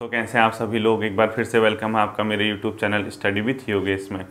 तो कैसे आप सभी लोग एक बार फिर से वेलकम है आपका मेरे YouTube channel study with Yogesh में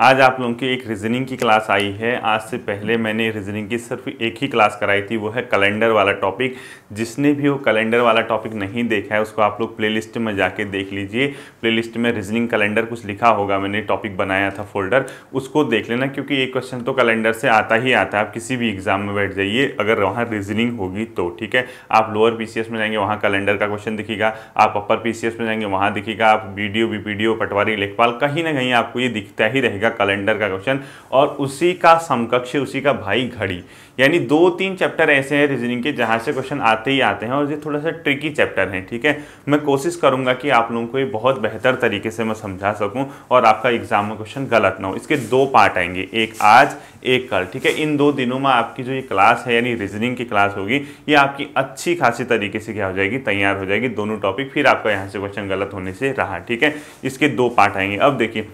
आज आप लोगों की एक रीजनिंग की क्लास आई है आज से पहले मैंने रीजनिंग की सिर्फ एक ही क्लास कराई थी वो है कैलेंडर वाला टॉपिक जिसने भी वो कैलेंडर वाला टॉपिक नहीं देखा है उसको आप लोग प्लेलिस्ट में जाके देख लीजिए प्लेलिस्ट में रीजनिंग कैलेंडर कुछ लिखा होगा मैंने टॉपिक बनाया था फोल्डर उसको देख लेना क्योंकि ये क्वेश्चन तो कैलेंडर से आता ही आता है आप किसी भी एग्जाम में बैठ जाइए अगर वहाँ रीजनिंग होगी तो ठीक है आप लोअर पी में जाएंगे वहाँ कैलेंडर का क्वेश्चन दिखेगा आप अपर पी में जाएंगे वहाँ दिखेगा आप बी डी पी पटवारी लेखपाल कहीं ना कहीं आपको ये दिखता ही रहेगा का कैलेंडर का क्वेश्चन और उसी का समकक्ष उसी का भाई घड़ी यानी दो तीन चैप्टर ऐसे हैं रीजनिंग के जहाँ से क्वेश्चन आते ही आते हैं और ये थोड़ा सा ट्रिकी चैप्टर हैं ठीक है मैं कोशिश करूँगा कि आप लोगों को ये बहुत बेहतर तरीके से मैं समझा सकूँ और आपका एग्जाम में क्वेश्चन गलत ना हो इसके दो पार्ट आएंगे एक आज एक कल ठीक है इन दो दिनों में आपकी जो ये क्लास है यानी रीजनिंग की क्लास होगी ये आपकी अच्छी खासी तरीके से क्या हो जाएगी तैयार हो जाएगी दोनों टॉपिक फिर आपका यहाँ से क्वेश्चन गलत होने से रहा ठीक है इसके दो पार्ट आएंगे अब देखिए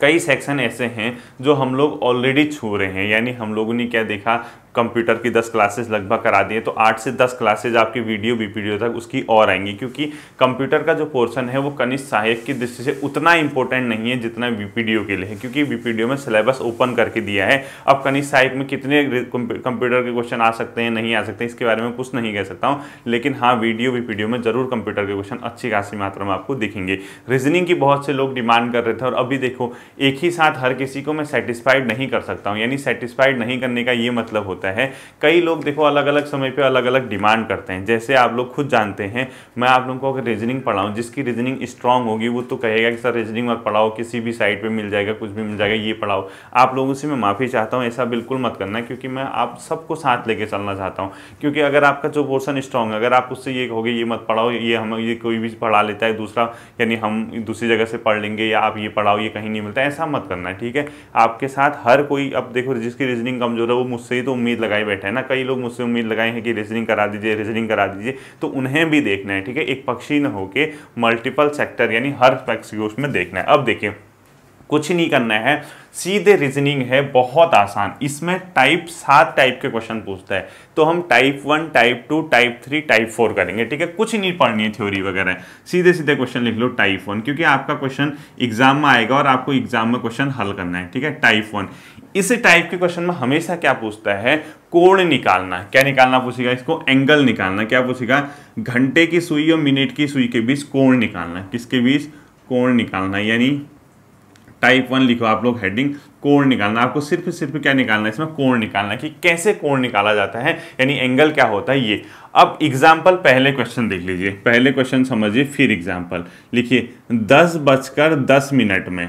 कई सेक्शन ऐसे हैं जो हम लोग ऑलरेडी छू रहे हैं यानी हम लोगों ने क्या देखा कंप्यूटर की 10 क्लासेस लगभग करा दिए तो 8 से 10 क्लासेज आपकी वीडियो वीडियो तक उसकी और आएंगी क्योंकि कंप्यूटर का जो पोर्शन है वो कनिष्ठ सहायक की दृष्टि से उतना इंपॉर्टेंट नहीं है जितना बीपीडीओ के लिए है क्योंकि वीपीडीओ में सिलेबस ओपन करके दिया है अब कनिष्ठ सहायक में कितने कंप्यूटर के क्वेश्चन आ सकते हैं नहीं आ सकते इसके बारे में कुछ नहीं कह सकता हूँ लेकिन हाँ वीडियो वीपीडियो में ज़रूर कंप्यूटर के क्वेश्चन अच्छी खासी मात्रा में आपको दिखेंगे रीजनिंग की बहुत से लोग डिमांड कर रहे थे और अभी देखो एक ही साथ हर किसी को मैं सेटिस्फाइड नहीं कर सकता हूँ यानी सेटिस्फाइड नहीं करने का ये मतलब होता होता है कई लोग देखो अलग अलग समय पे अलग अलग डिमांड करते हैं जैसे आप लोग खुद जानते हैं मैं आप लोगों को अगर रीजनिंग पढ़ाऊँ जिसकी रीजनिंग स्ट्रांग होगी वो तो कहेगा कि सर रीजनिंग मत पढ़ाओ किसी भी साइड पर मिल जाएगा कुछ भी मिल जाएगा ये पढ़ाओ आप लोगों से मैं माफ़ी चाहता हूँ ऐसा बिल्कुल मत करना क्योंकि मैं आप सबको साथ लेके चलना चाहता हूँ क्योंकि अगर आपका जो पोर्सन स्ट्रांग है अगर आप उससे ये कहोगे ये मत पढ़ाओ ये हम ये कोई भी पढ़ा लेता है दूसरा यानी हम दूसरी जगह से पढ़ लेंगे या आप ये पढ़ाओ ये कहीं नहीं मिलता ऐसा मत करना ठीक है आपके साथ हर कोई अब देखो जिसकी रीजनिंग कमज़ोर है वो मुझसे ही तो उम्मीद उम्मीद लगाए बैठे हैं ना कई लोग मुझसे उम्मीद लगाए हैं कि रीजनिंग करा दीजिए रीजनिंग करा दीजिए तो उन्हें भी देखना है ठीक है एक पक्षी न होकर मल्टीपल सेक्टर यानी हर पक्ष को उसमें देखना है अब देखिए कुछ नहीं करना है सीधे रीजनिंग है बहुत आसान इसमें टाइप सात टाइप के क्वेश्चन पूछता है तो हम type one type two type three type four करेंगे ठीक है कुछ नहीं पढ़नी है थ्योरी वगैरह सीधे सीधे क्वेश्चन लिख लो टाइप वन क्योंकि आपका क्वेश्चन एग्जाम में आएगा और आपको एग्जाम में क्वेश्चन हल करना है ठीक है टाइप वन इस टाइप के क्वेश्चन में हमेशा क्या पूछता है कोण निकालना क्या निकालना पूछेगा इसको एंगल निकालना क्या पूछेगा घंटे की सुई और मिनट की सुई के बीच कोण निकालना किसके बीच कोण निकालना यानी टाइप वन लिखो आप लोग हेडिंग कोण निकालना आपको सिर्फ सिर्फ क्या निकालना है इसमें कोण निकालना कि कैसे कोण निकाला जाता है यानी एंगल क्या होता है ये अब एग्जाम्पल पहले क्वेश्चन देख लीजिए पहले क्वेश्चन समझिए फिर एग्जाम्पल लिखिए दस बजकर दस मिनट में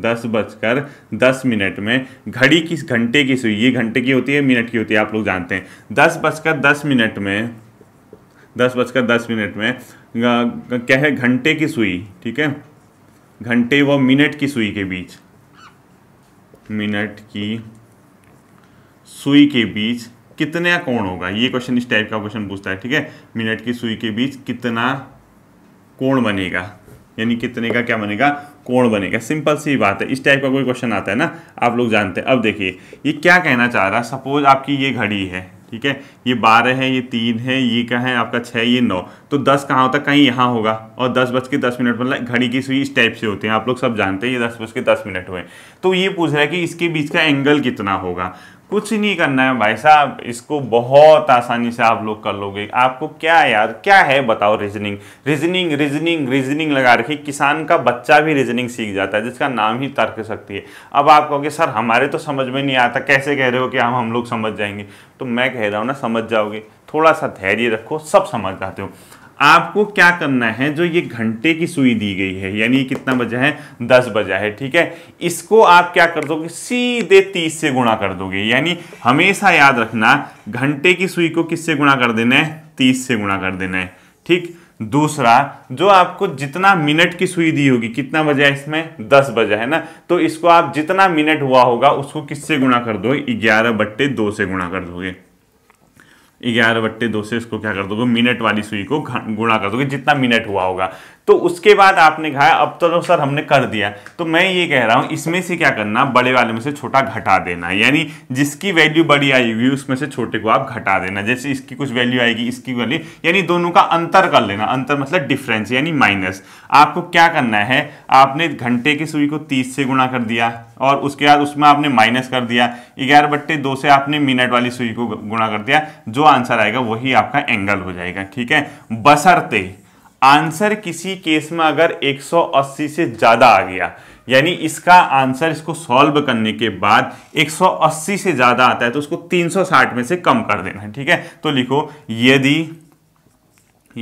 दस बजकर दस मिनट में घड़ी किस घंटे की सुई ये घंटे की होती है मिनट की होती है आप लोग जानते हैं दस बजकर दस मिनट में दस बजकर दस मिनट में क्या है घंटे की सुई ठीक है घंटे व मिनट की सुई के बीच मिनट की सुई के बीच कितना कोण होगा ये क्वेश्चन इस टाइप का क्वेश्चन पूछता है ठीक है मिनट की सुई के बीच कितना कोण बनेगा यानी कितने का क्या बनेगा कोण बनेगा सिंपल सी बात है इस टाइप का कोई क्वेश्चन आता है ना आप लोग जानते हैं अब देखिए ये क्या कहना चाह रहा है सपोज आपकी ये घड़ी है ठीक है ये बारह है ये तीन है ये क्या है आपका छः ये नौ तो दस कहाँ होता है कहीं यहाँ होगा और दस बज के दस मिनट मतलब घड़ी की सुई इस टाइप से होती है आप लोग सब जानते हैं ये दस बज के दस मिनट हुए तो ये पूछ रहा है कि इसके बीच का एंगल कितना होगा कुछ नहीं करना है भाई साहब इसको बहुत आसानी से आप लोग कर लोगे आपको क्या यार क्या है बताओ रीजनिंग रीजनिंग रीजनिंग रीजनिंग लगा रखी किसान का बच्चा भी रीजनिंग सीख जाता है जिसका नाम ही तर्क सकती है अब आप कहोगे सर हमारे तो समझ में नहीं आता कैसे कह रहे हो कि हम हम लोग समझ जाएंगे तो मैं कह रहा हूँ ना समझ जाओगे थोड़ा सा धैर्य रखो सब समझ जाते हो आपको क्या करना है जो ये घंटे की सुई दी गई है यानी कितना बजा है दस बजा है ठीक है इसको आप क्या कर दोगे सीधे तीस से गुणा कर दोगे यानी हमेशा याद रखना घंटे की सुई को किससे गुणा कर देना है तीस से गुणा कर देना है ठीक दूसरा जो आपको जितना मिनट की सुई दी होगी कितना बजा है इसमें दस बजा है ना तो इसको आप जितना मिनट हुआ होगा उसको किससे गुणा कर दोगे ग्यारह बट्टे दो से गुणा कर दोगे ग्यारह बट्टे दो से उसको क्या कर दोगे मिनट वाली सुई को गुणा कर दोगे जितना मिनट हुआ होगा तो उसके बाद आपने कहा अब तो, तो सर हमने कर दिया तो मैं ये कह रहा हूँ इसमें से क्या करना बड़े वाले में से छोटा घटा देना यानी जिसकी वैल्यू बड़ी आएगी उसमें से छोटे को आप घटा देना जैसे इसकी कुछ वैल्यू आएगी इसकी वैल्यू यानी दोनों का अंतर कर लेना अंतर मतलब डिफरेंस यानी माइनस आपको क्या करना है आपने घंटे की सुई को तीस से गुणा कर दिया और उसके बाद उसमें आपने माइनस कर दिया ग्यारह बट्टे दो से आपने मिनट वाली सुई को गुणा कर दिया जो आंसर आएगा वही आपका एंगल हो जाएगा ठीक है बसरते आंसर किसी केस में अगर 180 से ज़्यादा आ गया यानी इसका आंसर इसको सॉल्व करने के बाद 180 से ज़्यादा आता है तो उसको 360 में से कम कर देना है ठीक है तो लिखो यदि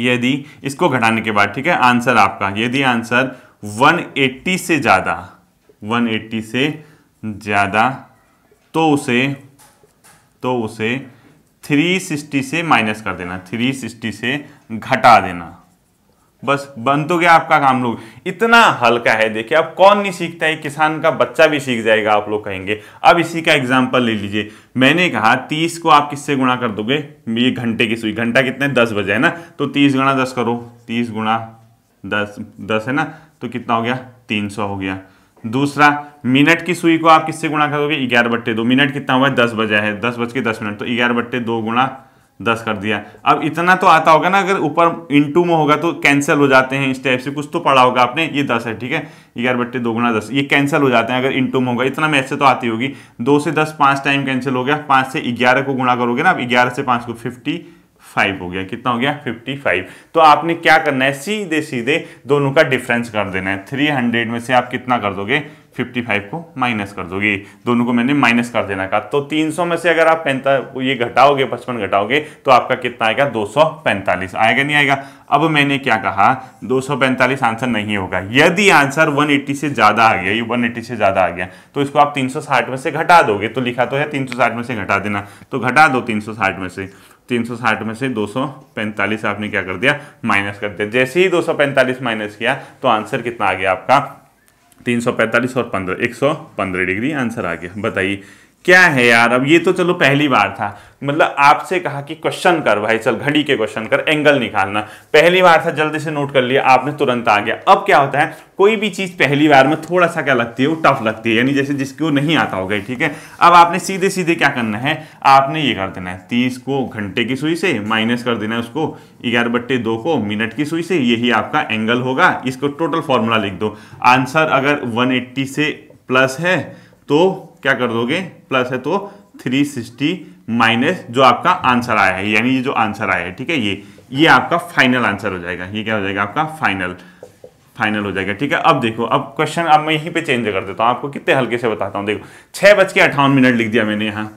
यदि इसको घटाने के बाद ठीक है आंसर आपका यदि आंसर 180 से ज़्यादा 180 से ज़्यादा तो उसे तो उसे 360 से माइनस कर देना 360 से घटा देना बस बन तो गया आपका काम लोग इतना हल्का है देखिए अब कौन नहीं सीखता है किसान का बच्चा भी सीख जाएगा आप लोग कहेंगे अब इसी का एग्जाम्पल ले लीजिए मैंने कहा तीस को आप किससे गुणा कर दोगे ये घंटे की सुई घंटा कितने दस बजे है ना तो तीस गुणा दस करो तीस गुणा दस दस है ना तो कितना हो गया तीन सौ हो गया दूसरा मिनट की सुई को आप किससे गुणा करोगे ग्यारह बट्टे दो मिनट कितना हुआ है दस बजे है दस बज के दस मिनट तो ग्यारह बट्टे दो गुणा दस कर दिया अब इतना तो आता होगा ना अगर ऊपर इन टू में होगा तो कैंसिल हो जाते हैं इस टाइप से कुछ तो पढ़ा होगा आपने ये दस है ठीक है ग्यारह बट्टे दो गुना दस ये कैंसिल हो जाते हैं अगर इन टू में होगा इतना मैसे तो आती होगी दो से दस पाँच टाइम कैंसिल हो गया पाँच से ग्यारह को गुणा करोगे ना अब ग्यारह से पाँच को फिफ्टी फाइव हो गया कितना हो गया फिफ्टी फाइव तो आपने क्या करना है सीधे सीधे दोनों का डिफरेंस कर देना है थ्री हंड्रेड में से आप कितना कर दोगे 55 को माइनस कर दोगे दोनों को मैंने माइनस कर देना कहा तो 300 में से अगर आप पैंता ये घटाओगे 55 घटाओगे तो आपका कितना आएगा 245 आएगा नहीं आएगा अब मैंने क्या कहा 245 आंसर नहीं होगा यदि आंसर 180 से ज़्यादा आ गया ये 180 से ज़्यादा आ गया तो इसको आप 360 में से घटा दोगे तो लिखा तो है 360 में से घटा देना तो घटा दो 360 में से 360 में से 245 आपने क्या कर दिया माइनस कर दिया जैसे ही 245 माइनस किया तो आंसर कितना आ गया आपका 345 और 15 115 डिग्री आंसर आ गया बताइए क्या है यार अब ये तो चलो पहली बार था मतलब आपसे कहा कि क्वेश्चन कर भाई चल घड़ी के क्वेश्चन कर एंगल निकालना पहली बार था जल्दी से नोट कर लिया आपने तुरंत आ गया अब क्या होता है कोई भी चीज़ पहली बार में थोड़ा सा क्या लगती है वो टफ लगती है यानी जैसे जिसको नहीं आता होगा ठीक है अब आपने सीधे सीधे क्या करना है आपने ये कर देना है तीस को घंटे की सुई से माइनस कर देना है उसको ग्यारह बट्टे दो को मिनट की सुई से यही आपका एंगल होगा इसको टोटल फॉर्मूला लिख दो आंसर अगर वन से प्लस है तो क्या कर दोगे प्लस है तो 360 माइनस जो आपका आंसर आया है यानी ये जो आंसर आया है ठीक है ये ये आपका फाइनल आंसर हो जाएगा ये क्या हो जाएगा आपका फाइनल फाइनल हो जाएगा ठीक है अब देखो अब क्वेश्चन अब मैं यहीं पे चेंज कर देता हूँ आपको कितने हल्के से बताता हूँ देखो छः बज के अठावन मिनट लिख दिया मैंने यहाँ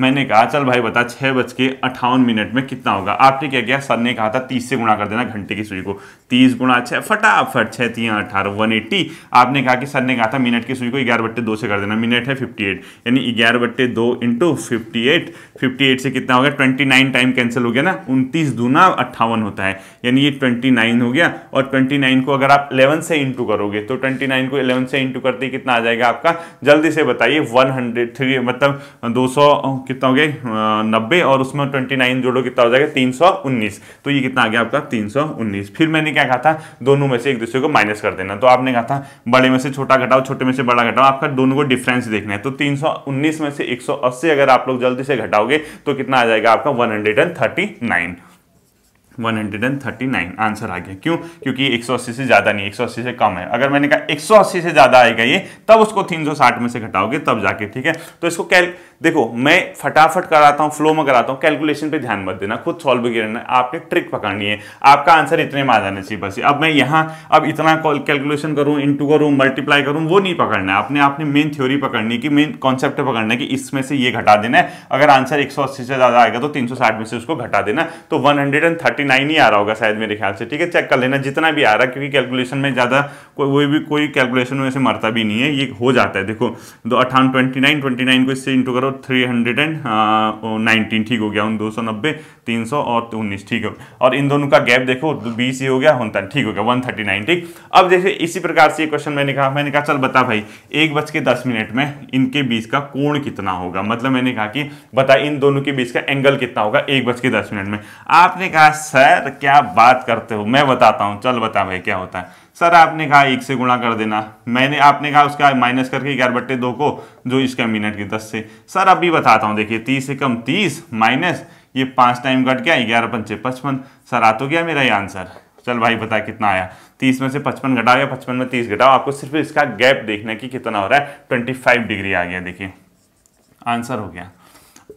मैंने कहा चल भाई बता छः बज के अट्ठावन मिनट में कितना होगा आपने क्या किया सर ने कहा था तीस से गुणा कर देना घंटे की सुई को तीस गुणा छः फटाफट छः तीन अठारह वन एट्टी आपने कहा कि सर ने कहा था मिनट की सुई को ग्यारह बट्टे दो से कर देना मिनट है फिफ्टी एट यानी ग्यारह बट्टे दो into fifty eight fifty eight से कितना हो गया ट्वेंटी नाइन टाइम कैंसिल हो गया ना उनतीस दूना अट्ठावन होता है यानी ये ट्वेंटी नाइन हो गया और ट्वेंटी नाइन को अगर आप इलेवन से इंटू करोगे तो ट्वेंटी नाइन को इलेवन से इंटू करते कितना आ जाएगा आपका जल्दी से बताइए वन हंड्रेड थ्री मतलब दो सौ कितना हो गया नब्बे और उसमें ट्वेंटी नाइन जोड़ो कितना हो जाएगा तीन सौ उन्नीस तो ये कितना आ गया आपका तीन सौ उन्नीस फिर मैंने क्या कहा था दोनों में से एक दूसरे को माइनस कर देना तो आपने कहा था बड़े में से छोटा घटाओ छोटे में से बड़ा घटाओ आपका दोनों को डिफरेंस देखना है तो तीन सौ उन्नीस में से एक सौ अस्सी अगर आप लोग जल्दी से घटाओगे तो कितना आ जाएगा आपका one hundred and thirty nine 139 answer आ गया क्यों क्योंकि 180 से ज़्यादा नहीं 180 से कम है अगर मैंने कहा 180 से ज़्यादा आएगा ये तब उसको 360 में से घटाओगे तब जाके ठीक है तो इसको कैल देखो मैं फटाफट कराता हूँ फ्लो में कराता हूँ कैलकुलेशन पे ध्यान मत देना खुद सॉल्व भी करना आपने ट्रिक पकड़नी है आपका आंसर इतने में आ जाना चाहिए बस अब मैं यहाँ अब इतना कैलकुलेशन करूँ इंटू करूँ मल्टीप्लाई करूँ वो नहीं पकड़ना है आपने आपने मेन थ्योरी पकड़नी कि मेन कॉन्सेप्ट पकड़ना है कि इसमें से ये घटा देना है अगर आंसर एक से ज़्यादा आएगा तो तीन में से उसको घटा देना तो वन नाइन ही आ रहा होगा शायद मेरे ख्याल से ठीक है चेक कर लेना जितना भी आ रहा है क्योंकि कैलकुलेशन में ज़्यादा कोई कोई भी कोई कैलकुलेशन में से मरता भी नहीं है ये हो जाता है देखो दो अट्ठावन ट्वेंटी नाइन ट्वेंटी नाइन को इससे इंटू करो थ्री हंड्रेड एंड नाइनटीन ठीक हो गया उन दो सौ नब्बे तीन सौ और उन्नीस ठीक हो और इन दोनों का गैप देखो बीस ही हो गया उनता ठीक हो गया वन थर्टी नाइन ठीक अब देखिए इसी प्रकार से ये क्वेश्चन मैंने कहा मैंने कहा चल बता भाई एक बज के दस मिनट में इनके बीच का कोण कितना होगा मतलब मैंने कहा कि बता इन दोनों के बीच का एंगल कितना होगा एक बज के दस मिनट में आपने कहा सर तो क्या बात करते हो मैं बताता हूँ चल बता भाई क्या होता है सर आपने कहा एक से गुणा कर देना मैंने आपने कहा उसका माइनस करके ग्यारह बट्टे दो को जो इसका मिनट की दस से सर अभी बताता हूँ देखिए तीस से कम तीस माइनस ये पाँच टाइम कट गया ग्यारह पंचे पचपन सर आ तो गया मेरा ये आंसर चल भाई बता कितना आया तीस में से पचपन घटाओ या पचपन में तीस घटाओ आपको सिर्फ इसका गैप देखना है कि कितना हो रहा है ट्वेंटी फाइव डिग्री आ गया देखिए आंसर हो गया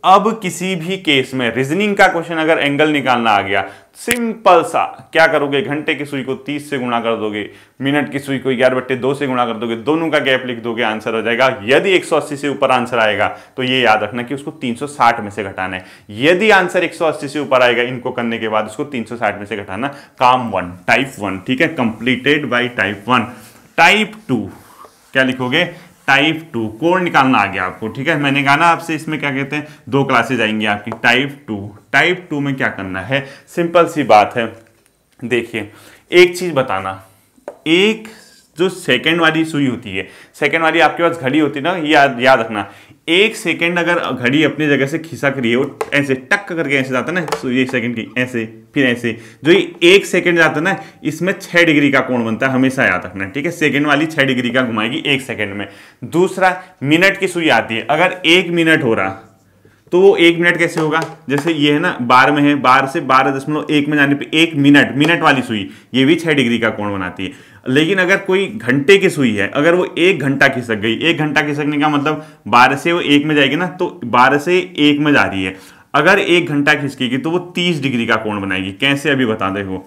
अब किसी भी केस में रीजनिंग का क्वेश्चन अगर एंगल निकालना आ गया सिंपल सा क्या करोगे घंटे की सुई को 30 से गुणा कर दोगे मिनट की सुई को ग्यारह बट्टे दो से गुणा कर दोगे दोनों का गैप लिख दोगे आंसर हो जाएगा यदि 180 से ऊपर आंसर आएगा तो ये याद रखना कि उसको 360 में से घटाना है यदि आंसर 180 से ऊपर आएगा इनको करने के बाद उसको 360 में से घटाना काम वन टाइप वन ठीक है completed by type one type two क्या लिखोगे टाइप टू कोड निकालना आ गया आपको ठीक है मैंने कहा ना आपसे इसमें क्या कहते हैं दो क्लासेज आएंगी आपकी टाइप टू टाइप टू में क्या करना है सिंपल सी बात है देखिए एक चीज़ बताना एक जो सेकेंड वाली सुई होती है सेकेंड वाली आपके पास घड़ी होती है ना याद याद रखना एक सेकेंड अगर घड़ी अपनी जगह से खिसक रही है वो ऐसे टक करके ऐसे जाता है ना ये एक सेकेंड की ऐसे फिर ऐसे जो ये एक सेकेंड जाता है ना इसमें छः डिग्री का कोण बनता है हमेशा याद रखना ठीक है सेकेंड वाली छः डिग्री का घुमाएगी एक सेकेंड में दूसरा मिनट की सुई आती है अगर एक मिनट हो रहा तो वो एक मिनट कैसे होगा जैसे ये है ना बार में है बार से बारह दशमलव एक में जाने पे एक मिनट मिनट वाली सुई ये भी छह डिग्री का कोण बनाती है लेकिन अगर कोई घंटे की सुई है अगर वो एक घंटा खिसक गई एक घंटा खिसकने का मतलब बारह से वो एक में जाएगी ना तो बारह से एक में जा रही है अगर एक घंटा खिसकेगी तो वो तीस डिग्री का कोण बनाएगी कैसे अभी बता वो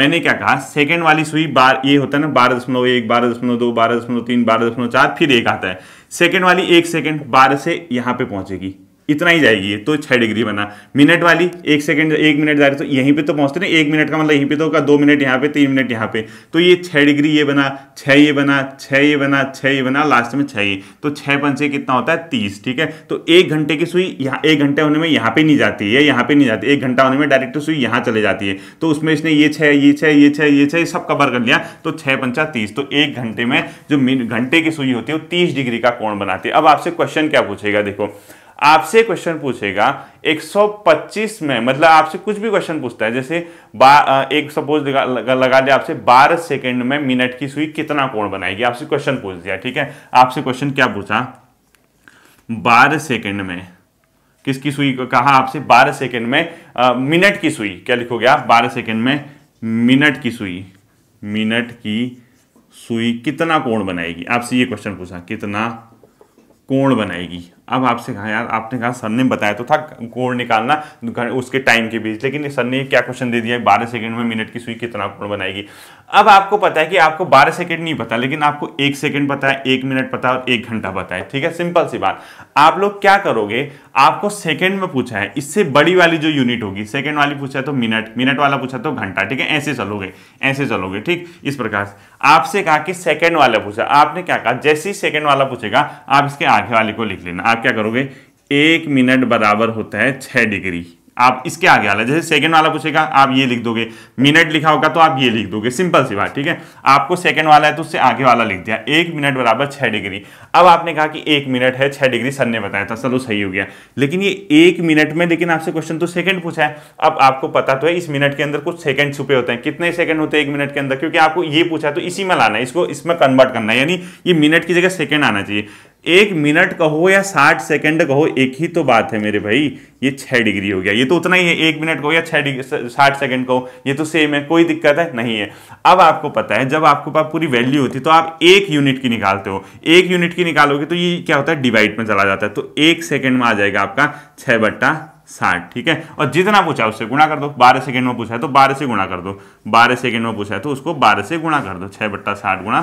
मैंने क्या कहा सेकेंड वाली सुई बार ये होता है ना बारह दशमलव एक बारह दशमलव दो बारह दशमलव तीन बारह दशमलव चार फिर एक आता है सेकेंड वाली एक सेकेंड बारह से यहाँ पे पहुंचेगी इतना ही जाएगी तो छह डिग्री बना मिनट वाली एक सेकंड एक मिनट जा रही तो यहीं पे तो पहुंचते ना एक मिनट का मतलब यहीं पे तो होगा दो मिनट यहाँ पे तीन मिनट यहाँ पे तो ये छह डिग्री ये बना छह ये बना छह ये बना छह ये बना लास्ट में छह तो छह पन कितना होता है तीस ठीक है तो एक घंटे की सुई यहाँ एक घंटे होने में यहाँ पे नहीं जाती है यहाँ पे नहीं जाती एक घंटा होने में डायरेक्ट सुई यहाँ चले जाती है तो उसमें इसने ये छह ये छह ये छह ये छह सब कवर कर लिया तो छह पंचा तीस तो एक घंटे में जो घंटे की सुई होती है वो तीस डिग्री का कोण बनाती है अब आपसे क्वेश्चन क्या पूछेगा देखो आपसे क्वेश्चन पूछेगा 125 में मतलब आपसे कुछ भी क्वेश्चन पूछता है जैसे बा, एक सपोज लगा, लगा, लगा लिया आपसे 12 सेकंड में मिनट की सुई कितना कोण बनाएगी आपसे क्वेश्चन पूछ दिया ठीक है आपसे क्वेश्चन क्या पूछा 12 सेकंड में किसकी सुई कहा आपसे 12 सेकंड में आ, मिनट की सुई क्या लिखोगे आप बारह सेकेंड में मिनट की सुई मिनट की सुई कितना कोण बनाएगी आपसे ये क्वेश्चन पूछा कितना कोण बनाएगी अब आपसे कहा यार आपने कहा सर ने बताया तो था कोण निकालना उसके टाइम के बीच लेकिन सर ने क्या क्वेश्चन दे दिया बारह सेकंड में मिनट की सुई कितना कोण बनाएगी अब आपको पता है कि आपको बारह सेकंड नहीं पता लेकिन आपको एक सेकंड पता है एक मिनट पता है और एक घंटा पता है ठीक है सिंपल सी बात आप लोग क्या करोगे आपको सेकंड में पूछा है इससे बड़ी वाली जो यूनिट होगी सेकेंड वाली पूछा है तो मिनट मिनट वाला पूछा तो घंटा ठीक है ऐसे चलोगे ऐसे चलोगे ठीक इस प्रकार आपसे कहा कि सेकेंड वाला पूछा आपने क्या कहा जैसे ही सेकेंड वाला पूछेगा आप इसके आगे वाले को लिख लेना आप क्या करोगे एक मिनट बराबर होता है छह डिग्री आप इसके आगे वाला जैसे सेकंड वाला पूछेगा आप ये लिख दोगे मिनट लिखा होगा तो आप ये लिख दोगे सिंपल सी बात ठीक है आपको सेकंड वाला है तो उससे आगे वाला लिख दिया एक मिनट बराबर छह डिग्री अब आपने कहा कि एक मिनट है छह डिग्री सर ने बताया था चलो सही हो गया लेकिन ये एक मिनट में लेकिन आपसे क्वेश्चन तो सेकंड पूछा है अब आपको पता तो है इस मिनट के अंदर कुछ सेकंड छुपे होते हैं कितने सेकंड होते हैं एक मिनट के अंदर क्योंकि आपको ये पूछा है तो इसी में लाना है इसको इसमें कन्वर्ट करना है यानी ये मिनट की जगह सेकंड आना चाहिए एक मिनट कहो या साठ सेकंड कहो एक ही तो बात है मेरे भाई ये छह डिग्री हो गया ये तो उतना ही है एक मिनट कहो या छह डिग्री साठ सेकंड कहो ये तो सेम है कोई दिक्कत है नहीं है अब आपको पता है जब आपके पास पूरी वैल्यू होती है तो आप एक यूनिट की निकालते हो एक यूनिट की निकालोगे तो ये क्या होता है डिवाइड में चला जाता है तो एक सेकेंड में आ जाएगा आपका छह बट्टा साठ ठीक है और जितना पूछा उससे गुणा कर दो बारह सेकेंड में पूछा है तो बारह से गुणा कर दो बारह सेकेंड में पूछा है तो उसको बारह से गुणा कर दो छह बट्टा साठ गुणा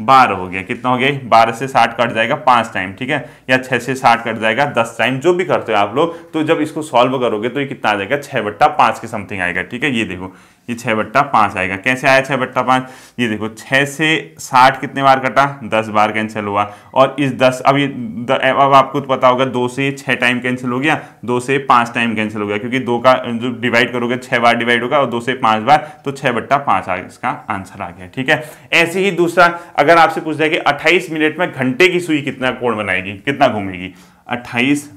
बारह हो गया कितना हो गया बारह से साठ कट जाएगा पांच टाइम ठीक है या छह से साठ कट जाएगा दस टाइम जो भी करते हो आप लोग तो जब इसको सॉल्व करोगे तो ये कितना आ जाएगा छह बट्टा पांच के समथिंग आएगा ठीक है ये देखो ये छः बट्टा पाँच आएगा कैसे आया छः बट्टा पाँच ये देखो छः से साठ कितने बार कटा दस बार कैंसिल हुआ और इस दस अब ये द, अब आपको तो पता होगा दो से छः टाइम कैंसिल हो गया दो से पाँच टाइम कैंसिल हो गया क्योंकि दो का जो डिवाइड करोगे छः बार डिवाइड होगा और दो से पाँच बार तो छः बट्टा पाँच आ इसका आंसर आ गया ठीक है ऐसे ही दूसरा अगर आपसे पूछ जाए कि अट्ठाईस मिनट में घंटे की सुई कितना कोण बनाएगी कितना घूमेगी अट्ठाईस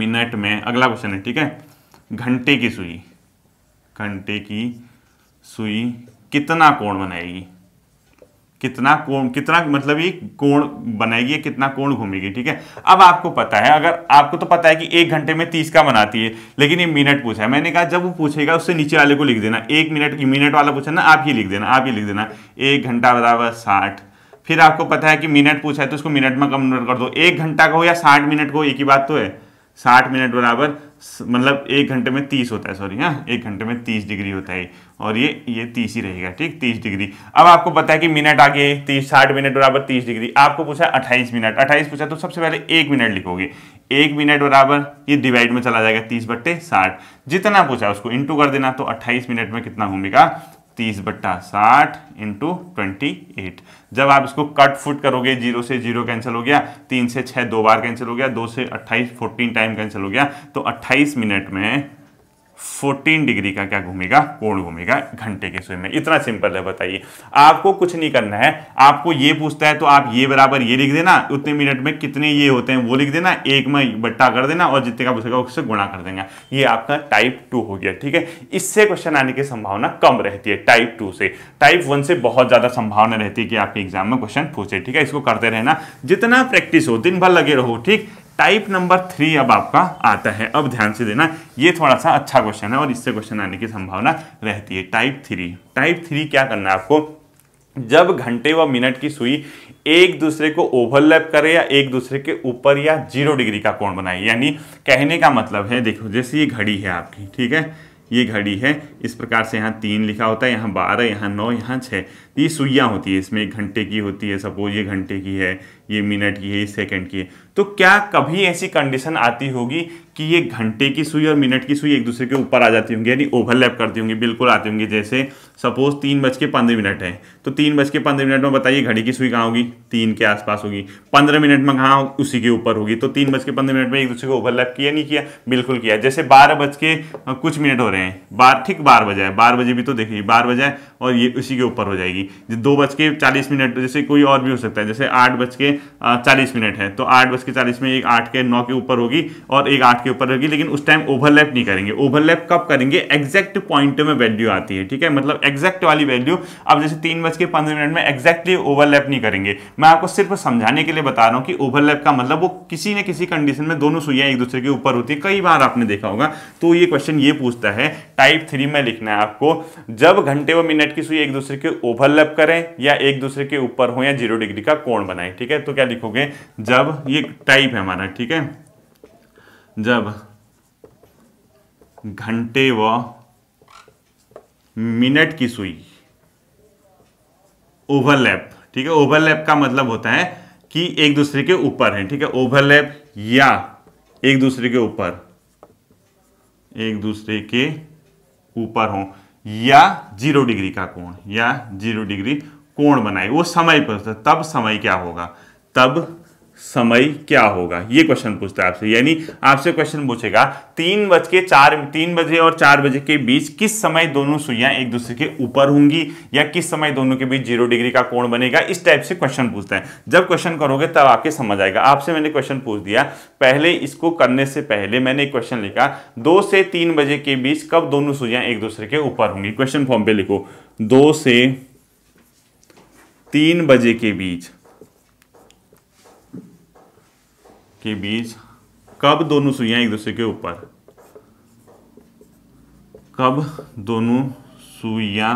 मिनट में अगला क्वेश्चन है ठीक है घंटे की सुई घंटे की सुई कितना कोण बनाएगी कितना कोण कितना मतलब ये कोण बनाएगी कितना कोण घूमेगी ठीक है अब आपको पता है अगर आपको तो पता है कि एक घंटे में तीस का बनाती है लेकिन ये मिनट पूछा है मैंने कहा जब वो पूछेगा उससे नीचे वाले को लिख देना एक मिनट मिनट वाला पूछा ना आप ही लिख देना आप ही लिख देना एक घंटा बराबर साठ फिर आपको पता है कि मिनट पूछा है तो उसको मिनट में कन्वर्ट कर दो एक घंटा का हो या साठ मिनट का हो एक ही बात तो है साठ मिनट बराबर मतलब एक घंटे में तीस होता है सॉरी हाँ एक घंटे में तीस डिग्री होता है और ये ये तीस ही रहेगा ठीक तीस डिग्री अब आपको पता है कि मिनट आगे तीस साठ मिनट बराबर तीस डिग्री आपको पूछा अट्ठाईस मिनट अट्ठाईस पूछा तो सबसे पहले एक मिनट लिखोगे एक मिनट बराबर ये डिवाइड में चला जाएगा तीस बट्टे साठ जितना पूछा उसको इंटू कर देना तो अट्ठाईस मिनट में कितना होगा तीस बट्टा साठ इंटू ट्वेंटी एट जब आप इसको कट फुट करोगे जीरो से जीरो कैंसिल हो गया तीन से छः दो बार कैंसिल हो गया दो से अट्ठाईस फोर्टीन टाइम कैंसिल हो गया तो अट्ठाईस मिनट में 14 डिग्री का क्या घूमेगा कोण घूमेगा घंटे के सुई में इतना सिंपल है बताइए आपको कुछ नहीं करना है आपको ये पूछता है तो आप ये बराबर ये लिख देना उतने मिनट में कितने ये होते हैं वो लिख देना एक में बट्टा कर देना और जितने का पूछेगा उससे गुणा कर देंगे ये आपका टाइप टू हो गया ठीक है इससे क्वेश्चन आने की संभावना कम रहती है टाइप टू से टाइप वन से बहुत ज़्यादा संभावना रहती है कि आपके एग्जाम में क्वेश्चन पूछे ठीक है इसको करते रहना जितना प्रैक्टिस हो दिन भर लगे रहो ठीक टाइप नंबर थ्री अब आपका आता है अब ध्यान से देना ये थोड़ा सा अच्छा क्वेश्चन है और इससे क्वेश्चन आने की संभावना रहती है टाइप थ्री टाइप थ्री क्या करना है आपको जब घंटे व मिनट की सुई एक दूसरे को ओवरलैप करे या एक दूसरे के ऊपर या जीरो डिग्री का कोण बनाए यानी कहने का मतलब है देखो जैसे ये घड़ी है आपकी ठीक है ये घड़ी है इस प्रकार से यहाँ तीन लिखा होता है यहाँ बारह यहाँ नौ यहाँ छः ये सुइयाँ होती है इसमें एक घंटे की होती है सपोज ये घंटे की है ये मिनट की है ये सेकंड की है तो क्या कभी ऐसी कंडीशन आती होगी कि ये घंटे की सुई और मिनट की सुई एक दूसरे के ऊपर आ जाती होंगी यानी ओवरलैप करती होंगी बिल्कुल आती होंगी जैसे सपोज तीन बज के पंद्रह मिनट है तो तीन बज के पंद्रह मिनट में बताइए घड़ी की सुई कहाँ होगी तीन के आसपास होगी पंद्रह मिनट में कहाँ उसी के ऊपर होगी तो तीन बज के पंद्रह मिनट में एक दूसरे को ओवरलैप किया नहीं किया बिल्कुल किया जैसे बारह बज के कुछ मिनट हो रहे हैं बार ठीक बारह बजे है बारह बजे भी तो देखिए बारह बजे और ये उसी के ऊपर हो जाएगी दो बज के चालीस मिनट जैसे कोई और भी हो सकता है जैसे आठ बज के चालीस मिनट है तो आठ बज के चालीस में एक आठ के नौ के ऊपर होगी और एक आठ के ऊपर होगी लेकिन उस टाइम ओवरलैप नहीं करेंगे ओवरलैप कब करेंगे एग्जैक्ट पॉइंट में वैल्यू आती है ठीक है मतलब एग्जैक्ट वाली वैल्यू अब जैसे तीन बज के पंद्रह मिनट में एग्जैक्टली ओवरलैप नहीं करेंगे मैं आपको सिर्फ समझाने के लिए बता रहा हूँ कि ओवरलैप का मतलब वो किसी न किसी कंडीशन में दोनों सुइयाँ एक दूसरे के ऊपर होती है कई बार आपने देखा होगा तो ये क्वेश्चन ये पूछता है टाइप थ्री में लिखना है आपको जब घंटे व मिनट की सुई एक दूसरे के ओवरलैप करें या एक दूसरे के ऊपर हो या जीरो डिग्री का कोण बनाए ठीक है तो तो क्या लिखोगे जब ये टाइप है हमारा ठीक है जब घंटे व मिनट की सुई ओवरलैप ठीक है ओवरलैप का मतलब होता है कि एक दूसरे के ऊपर है ठीक है ओवरलैप या एक दूसरे के ऊपर एक दूसरे के ऊपर हो या जीरो डिग्री का कोण या जीरो डिग्री कोण बनाए वो समय पर तब समय क्या होगा तब समय क्या होगा ये क्वेश्चन पूछता है आपसे यानी आपसे क्वेश्चन पूछेगा तीन बज के चार तीन बजे और चार बजे के बीच किस समय दोनों सुइयां एक दूसरे के ऊपर होंगी या किस समय दोनों के बीच जीरो डिग्री का कोण बनेगा इस टाइप से क्वेश्चन पूछते हैं जब क्वेश्चन करोगे तब आपके समझ आएगा आपसे मैंने क्वेश्चन पूछ दिया पहले इसको करने से पहले मैंने एक क्वेश्चन लिखा दो से तीन बजे के बीच कब दोनों सुइयां एक दूसरे के ऊपर होंगी क्वेश्चन फॉर्म पे लिखो दो से तीन बजे के बीच के बीच कब दोनों सुइयां एक दूसरे के ऊपर कब दोनों सुइयां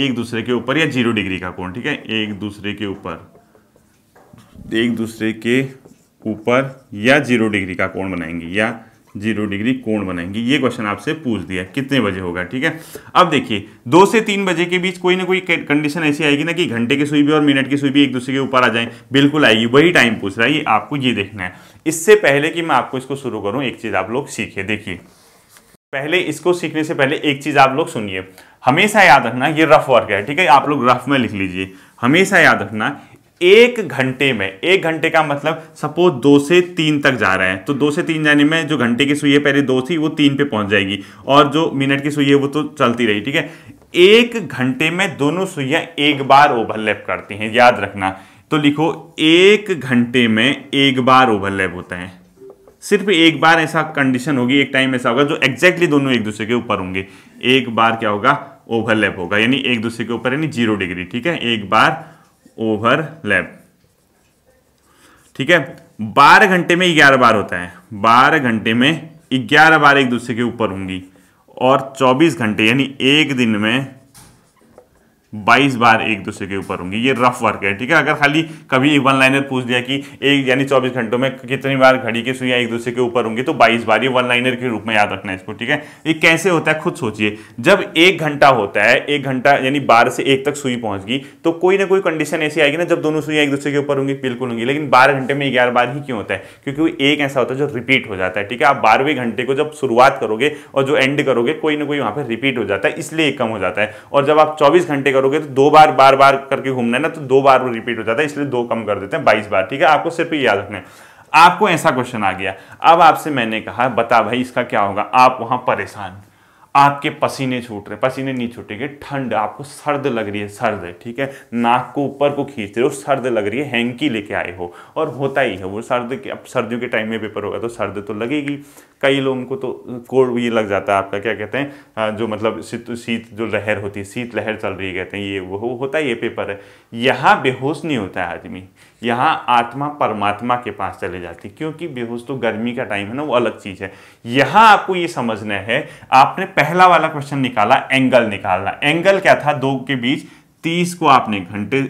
एक दूसरे के ऊपर या जीरो डिग्री का कोण ठीक है एक दूसरे के ऊपर एक दूसरे के ऊपर या जीरो डिग्री का कोण बनाएंगे या जीरो डिग्री कोण बनाएंगे ये क्वेश्चन आपसे पूछ दिया कितने बजे होगा ठीक है अब देखिए दो से तीन बजे के बीच कोई ना कोई कंडीशन ऐसी आएगी ना कि घंटे की सुई भी और मिनट की सुई भी एक दूसरे के ऊपर आ जाए बिल्कुल आएगी वही टाइम पूछ रहा है ये आपको ये देखना है इससे पहले कि मैं आपको इसको शुरू करूँ एक चीज़ आप लोग सीखे देखिए पहले इसको सीखने से पहले एक चीज़ आप लोग सुनिए हमेशा याद रखना ये रफ वर्क है ठीक है आप लोग रफ में लिख लीजिए हमेशा याद रखना एक घंटे में एक घंटे का मतलब सपोज दो से तीन तक जा रहे हैं तो दो से तीन जाने में जो घंटे की सुई है पहले दो थी वो तीन पे पहुंच जाएगी और जो मिनट की सुई है वो तो चलती रही ठीक है एक घंटे में दोनों सुइयां एक बार ओवरलैप करती हैं याद रखना तो लिखो एक घंटे में एक बार ओवरलैप होते हैं सिर्फ एक बार ऐसा कंडीशन होगी एक टाइम ऐसा होगा जो एग्जैक्टली दोनों एक दूसरे के ऊपर होंगे एक बार क्या होगा ओवरलैप होगा यानी एक दूसरे के ऊपर यानी जीरो डिग्री ठीक है एक बार ओवरलैप ठीक है बारह घंटे में ग्यारह बार होता है बारह घंटे में ग्यारह बार एक दूसरे के ऊपर होंगी और चौबीस घंटे यानी एक दिन में बाईस बार एक दूसरे के ऊपर होंगी ये रफ वर्क है ठीक है अगर खाली कभी एक वन लाइनर पूछ दिया कि एक यानी चौबीस घंटों में कितनी बार घड़ी की सुइया एक दूसरे के ऊपर होंगी तो बाईस बार ये वन लाइनर के रूप में याद रखना है इसको ठीक है ये कैसे होता है खुद सोचिए जब एक घंटा होता है एक घंटा यानी बारह से एक तक सुई पहुंच गई तो कोई ना कोई कंडीशन ऐसी आएगी ना जब दोनों सुइया एक दूसरे के ऊपर होंगी बिल्कुल होंगी लेकिन बारह घंटे में ग्यारह बार ही क्यों होता है क्योंकि एक ऐसा होता है जो रिपीट हो जाता है ठीक है आप बारहवें घंटे को जब शुरुआत करोगे और जो एंड करोगे कोई ना कोई वहां पर रिपीट हो जाता है इसलिए कम हो जाता है और जब आप चौबीस घंटे करोगे तो दो बार बार बार करके घूमना है ना तो दो बार वो रिपीट हो जाता है इसलिए दो कम कर देते हैं बाईस बार ठीक है आपको सिर्फ याद रखना है आपको ऐसा क्वेश्चन आ गया अब आपसे मैंने कहा बता भाई इसका क्या होगा आप वहां परेशान आपके पसीने छूट रहे पसीने नहीं छूटेंगे ठंड आपको सर्द लग रही है सर्द ठीक है नाक को ऊपर को खींच रहे हो सर्द लग रही है हैंकी लेके आए हो और होता ही है वो सर्द के अब सर्दियों के टाइम में पेपर होगा तो सर्द तो लगेगी कई लोगों को तो कोल्ड ये लग जाता है आपका क्या कहते हैं जो मतलब शीत शीत जो लहर होती है शीत लहर चल रही कहते हैं ये वो होता है ये पेपर है यहाँ बेहोश नहीं होता है आदमी यहाँ आत्मा परमात्मा के पास चले जाती क्योंकि बेहोश तो गर्मी का टाइम है ना वो अलग चीज़ है यहाँ आपको ये समझना है आपने पहले पहला वाला क्वेश्चन निकाला एंगल निकालना एंगल क्या था दो के बीच तीस को आपने घंटे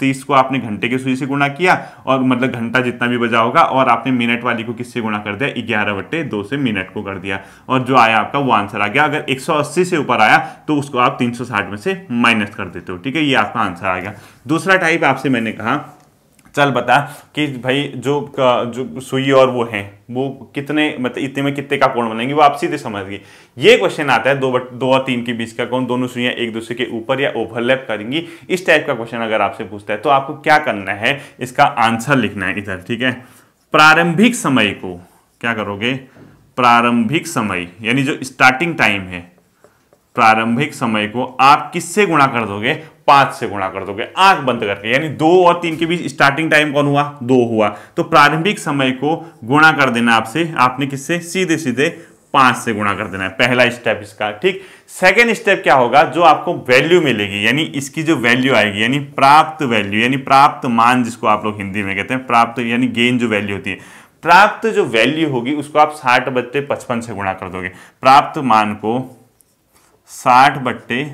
तीस को आपने घंटे के सुई से गुणा किया और मतलब घंटा जितना भी बजा होगा और आपने मिनट वाली को किससे गुणा कर दिया ग्यारह बटे दो से मिनट को कर दिया और जो आया आपका वो आंसर आ गया अगर 180 से ऊपर आया तो उसको आप 360 में से माइनस कर देते हो ठीक है ये आपका आंसर आ गया दूसरा टाइप आपसे मैंने कहा चल बता कि भाई जो जो सुई और वो हैं वो कितने मतलब इतने में कितने का कोण बनेंगे वो आप सीधे समझ गए ये क्वेश्चन आता है दो बट दो और तीन के बीच का कौन दोनों सुइयाँ एक दूसरे के ऊपर या ओवरलैप करेंगी इस टाइप का क्वेश्चन अगर आपसे पूछता है तो आपको क्या करना है इसका आंसर लिखना है इधर ठीक है प्रारंभिक समय को क्या करोगे प्रारंभिक समय यानी जो स्टार्टिंग टाइम है प्रारंभिक समय को आप किससे गुणा कर दोगे पांच से गुणा कर दोगे आंख बंद करके यानी दो और तीन के बीच स्टार्टिंग टाइम कौन हुआ दो हुआ तो प्रारंभिक समय को गुणा कर देना आपसे आपने किससे सीधे सीधे पांच से गुणा कर देना है पहला स्टेप इसका ठीक सेकेंड स्टेप क्या होगा जो आपको वैल्यू मिलेगी यानी इसकी जो वैल्यू आएगी यानी प्राप्त वैल्यू यानी प्राप्त मान जिसको आप लोग हिंदी में कहते हैं प्राप्त यानी गेन जो वैल्यू होती है प्राप्त जो वैल्यू होगी उसको आप साठ बत्ते पचपन से गुणा कर दोगे प्राप्त मान को साठ बट्टे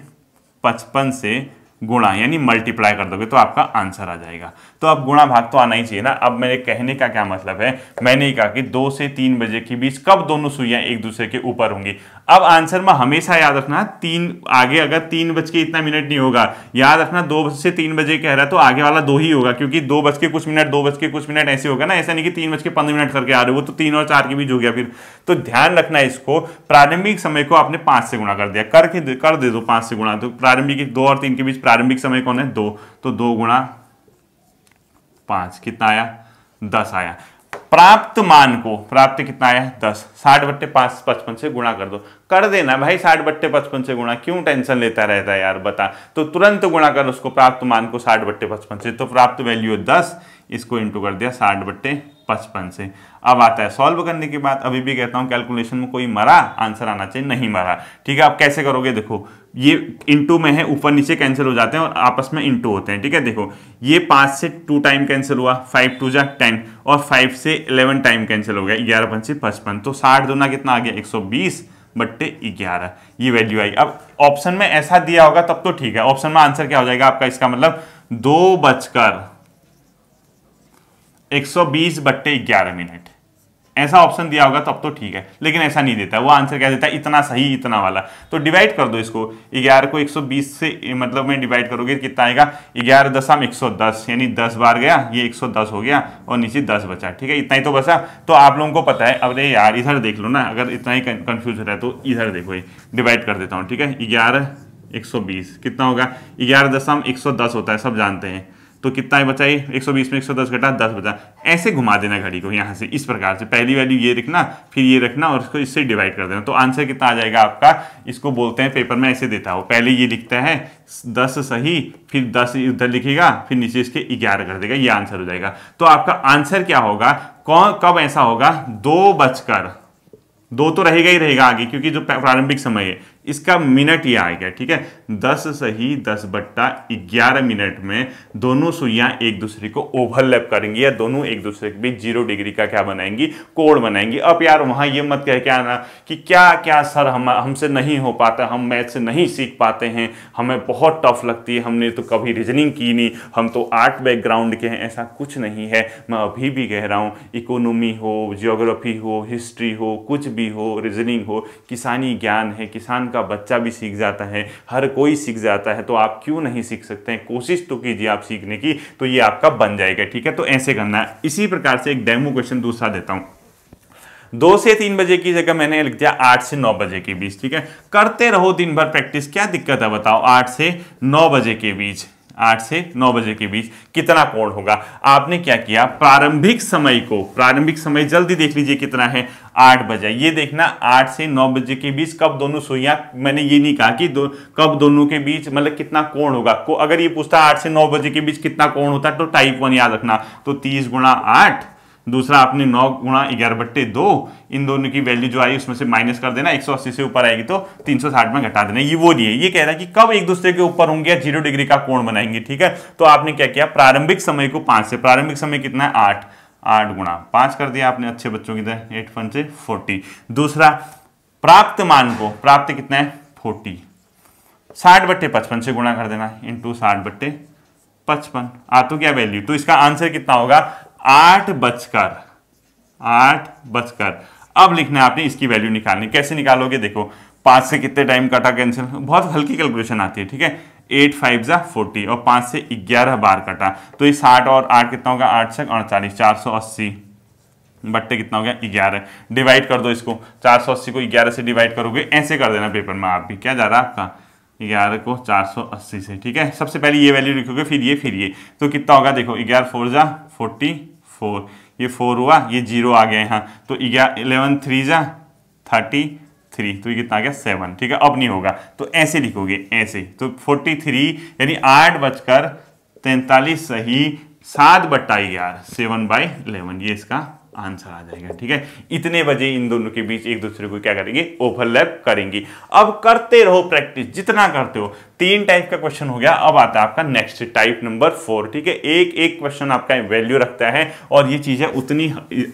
पचपन से गुणा यानी मल्टीप्लाई कर दोगे तो आपका आंसर आ जाएगा तो अब गुणा भाग तो आना ही चाहिए ना अब मेरे कहने का क्या मतलब है मैंने ही कहा कि दो से तीन बजे के बीच कब दोनों सुइयां एक दूसरे के ऊपर होंगी अब आंसर में हमेशा याद रखना तीन आगे अगर तीन बज के इतना मिनट नहीं होगा याद रखना दो बज से तीन बजे कह रहा है तो आगे वाला दो ही होगा क्योंकि दो बज के कुछ मिनट दो बज के कुछ मिनट ऐसे होगा ना ऐसा नहीं कि तीन बज के पंद्रह मिनट करके आ रहे हो तो तीन और चार के बीच हो गया फिर तो ध्यान रखना इसको प्रारंभिक समय को आपने पांच से गुणा कर दिया करके कर दे दो पांच से गुणा तो प्रारंभिक दो और तीन के बीच प्रारंभिक समय कौन है दो तो दो गुणा पांच कितना आया दस आया प्राप्त मान को प्राप्त कितना आया दस साठ बट्टे पांच पचपन से गुणा कर दो कर देना भाई साठ बट्टे पचपन से गुणा क्यों टेंशन लेता रहता है यार बता तो तुरंत गुणा कर उसको प्राप्त मान को साठ बट्टे पचपन से तो प्राप्त वैल्यू है दस इसको इंटू कर दिया साठ बट्टे पचपन से अब आता है सॉल्व करने के बाद अभी भी कहता हूं कैलकुलेशन में कोई मरा आंसर आना चाहिए नहीं मरा ठीक है आप कैसे करोगे देखो ये इंटू में है ऊपर नीचे कैंसिल हो जाते हैं और आपस में इंटू होते हैं ठीक है देखो ये पाँच से टू टाइम कैंसिल हुआ फाइव टू जा टेन और फाइव से इलेवन टाइम कैंसिल हो गया ग्यारह से पचपन तो साठ दोना कितना आ गया एक सौ बीस बट्टे ग्यारह ये वैल्यू आई अब ऑप्शन में ऐसा दिया होगा तब तो ठीक है ऑप्शन में आंसर क्या हो जाएगा आपका इसका मतलब दो बजकर एक सौ बीस बट्टे ग्यारह मिनट ऐसा ऑप्शन दिया होगा तब तो, तो ठीक है लेकिन ऐसा नहीं देता है वो आंसर क्या देता है इतना सही इतना वाला तो डिवाइड कर दो इसको ग्यारह को 120 से मतलब में डिवाइड करोगे कितना आएगा ग्यारह दशम एक यानी 10 बार गया ये 110 हो गया और नीचे 10 बचा ठीक है इतना ही तो बचा तो आप लोगों को पता है अब अरे यार इधर देख लो ना अगर इतना ही कन्फ्यूज हो रहा है तो इधर देखो ये डिवाइड कर देता हूँ ठीक है ग्यारह एक कितना होगा ग्यारह होता है सब जानते हैं तो कितना है बचा ये 120 में 110 घटा दस बचा ऐसे घुमा देना घड़ी को यहाँ से इस प्रकार से पहली वैल्यू ये रखना फिर ये रखना और इसको इससे डिवाइड कर देना तो आंसर कितना आ जाएगा आपका इसको बोलते हैं पेपर में ऐसे देता हो पहले ये लिखता है दस सही फिर दस इधर लिखेगा फिर नीचे इसके ग्यारह कर देगा ये आंसर हो जाएगा तो आपका आंसर क्या होगा कौन कब ऐसा होगा दो बजकर दो तो रहेगा ही रहेगा आगे क्योंकि जो प्रारंभिक समय है इसका मिनट ये गया ठीक है दस सही दस बट्टा ग्यारह मिनट में दोनों सुइयां एक दूसरे को ओवरलैप करेंगी या दोनों एक दूसरे के बीच जीरो डिग्री का क्या बनाएंगी कोण बनाएंगी अब यार वहां ये मत कह के आना कि क्या क्या सर हम हमसे नहीं हो पाता हम मैथ से नहीं सीख पाते हैं हमें बहुत टफ लगती है हमने तो कभी रीजनिंग की नहीं हम तो आर्ट बैकग्राउंड के हैं ऐसा कुछ नहीं है मैं अभी भी कह रहा हूँ इकोनॉमी हो जियोग्राफी हो हिस्ट्री हो कुछ भी हो रीजनिंग हो किसानी ज्ञान है किसान का आपका बच्चा भी सीख जाता है हर कोई सीख जाता है तो आप क्यों नहीं सीख सकते हैं कोशिश तो कीजिए आप सीखने की तो ये आपका बन जाएगा ठीक है तो ऐसे करना है इसी प्रकार से एक डेमो क्वेश्चन दूसरा देता हूँ दो से तीन बजे की जगह मैंने लिख दिया आठ से नौ बजे के बीच ठीक है करते रहो दिन भर प्रैक्टिस क्या दिक्कत है बताओ आठ से नौ बजे के बीच आठ से नौ बजे के बीच कितना कोण होगा आपने क्या किया प्रारंभिक समय को प्रारंभिक समय जल्दी देख लीजिए कितना है आठ बजे ये देखना आठ से नौ बजे के बीच कब दोनों सोइया मैंने ये नहीं कहा कि दो कब दोनों के बीच मतलब कितना कोण होगा को अगर ये पूछता आठ से नौ बजे के बीच कितना कोण होता है तो टाइप वन याद रखना तो तीस गुणा आठ दूसरा आपने नौ गुणा ग्यारह बट्टे दो इन दोनों की वैल्यू जो आई उसमें से माइनस कर देना 180 से ऊपर आएगी तो 360 में घटा देना ये वो नहीं है ये कह रहा है कि कब एक दूसरे के ऊपर होंगे या जीरो डिग्री का कोण बनाएंगे ठीक है तो आपने क्या किया प्रारंभिक समय को पांच से प्रारंभिक समय कितना है आठ आठ गुणा पांच कर दिया आपने अच्छे बच्चों की तरह एट वन से फोर्टी दूसरा प्राप्त मान को प्राप्त कितना है फोर्टी साठ बट्टे पचपन से गुणा कर देना इंटू साठ बट्टे पचपन आ तो क्या वैल्यू तो इसका आंसर कितना होगा आठ बजकर आठ बजकर अब लिखना है आपने इसकी वैल्यू निकालनी कैसे निकालोगे देखो पांच से कितने टाइम कटा कैंसिल बहुत हल्की कैलकुलेशन आती है ठीक है एट फाइव ज़ा फोर्टी और पांच से ग्यारह बार कटा तो ये साठ और आठ कितना होगा आठ से अड़तालीस चार सौ अस्सी बट्टे कितना हो गया ग्यारह डिवाइड कर दो इसको चार सौ अस्सी को ग्यारह से डिवाइड करोगे ऐसे कर देना पेपर में आप भी क्या जा रहा है आपका ग्यारह को 480 से ठीक है सबसे पहले ये वैल्यू लिखोगे फिर ये फिर ये तो कितना होगा देखो ग्यारह फोर जा फोर्टी फोर ये फोर हुआ ये जीरो आ गया यहाँ तो ग्यारह इलेवन थ्री जा थर्टी थ्री तो ये कितना आ गया सेवन ठीक है अब नहीं होगा तो ऐसे लिखोगे ऐसे तो फोर्टी थ्री यानी आठ बजकर तैंतालीस सही सात बट्टा ग्यारह सेवन बाई इलेवन ये इसका आंसर आ जाएगा ठीक है इतने बजे इन दोनों के बीच एक दूसरे को क्या करेंगे ओवरलैप करेंगी अब करते रहो प्रैक्टिस जितना करते हो तीन टाइप का क्वेश्चन हो गया अब आता है आपका नेक्स्ट टाइप नंबर फोर ठीक है एक एक क्वेश्चन आपका वैल्यू रखता है और ये चीज़ें उतनी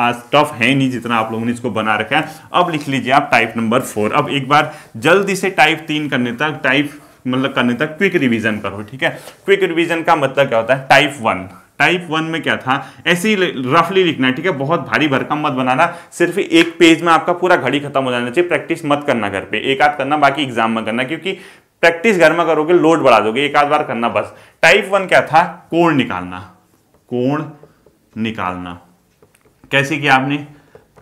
आज टफ है नहीं जितना आप लोगों ने इसको बना रखा है अब लिख लीजिए आप टाइप नंबर फोर अब एक बार जल्दी से टाइप तीन करने तक टाइप मतलब करने तक क्विक रिवीजन करो ठीक है क्विक रिवीजन का मतलब क्या होता है टाइप वन टाइप वन में क्या था ऐसे ही रफली लिखना है ठीक है बहुत भारी भरकम मत बनाना सिर्फ एक पेज में आपका पूरा घड़ी खत्म हो जाना चाहिए प्रैक्टिस मत करना घर पे एक आध करना बाकी एग्जाम में करना क्योंकि प्रैक्टिस घर में करोगे लोड बढ़ा दोगे एक आध बार करना बस टाइप वन क्या था कोण निकालना कोण निकालना कैसे किया आपने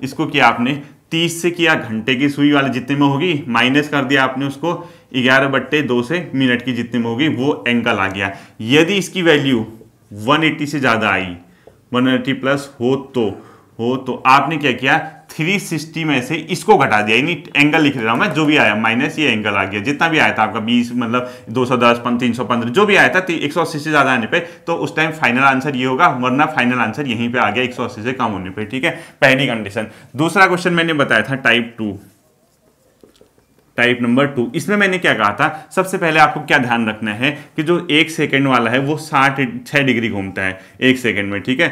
इसको किया आपने तीस से किया घंटे की सुई वाले जितने में होगी माइनस कर दिया आपने उसको ग्यारह बट्टे दो से मिनट की जितने में होगी वो एंगल आ गया यदि इसकी वैल्यू 180 से ज़्यादा आई 180 प्लस हो तो हो तो आपने क्या किया 360 में से इसको घटा दिया यानी एंगल लिख रहा हूँ मैं जो भी आया माइनस ये एंगल आ गया जितना भी आया था आपका 20 मतलब 210 315 जो भी आया था एक सौ से ज़्यादा आने पे तो उस टाइम फाइनल आंसर ये होगा वरना फाइनल आंसर यहीं पे आ गया 180 से कम होने पे ठीक है पहली कंडीशन दूसरा क्वेश्चन मैंने बताया था type two type number two इसमें मैंने क्या कहा था सबसे पहले आपको क्या ध्यान रखना है कि जो एक सेकंड वाला है वो साठ छः डिग्री घूमता है एक सेकंड में ठीक है